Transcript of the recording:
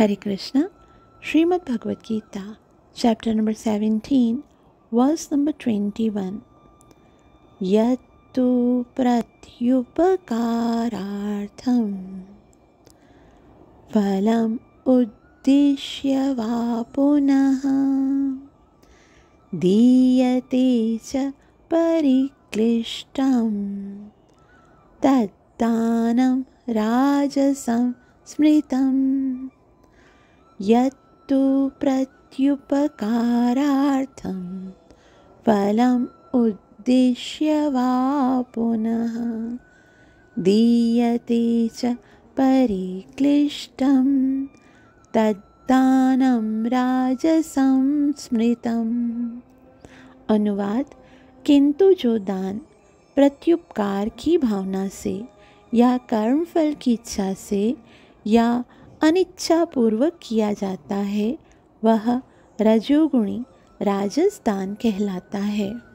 Hare Krishna, Srimad Bhagavad Gita, chapter number 17, verse number 21. Yattu pratyupakaratham phalam uddishya va punaha दीयते च परिक्लिष्टं तद्दानं राजसं स्मृतम् यत्तु प्रत्युपकारार्थं फलम् उद्दिश्य वा पुनः दीयते च परिक्लिष्टं तद्दानं राजसं अनुवाद किंतु जो दान प्रत्युपकार की भावना से या कर्मफल की इच्छा से या अनिच्छापूर्वक किया जाता है वह रजोगुणी राजस्थान कहलाता है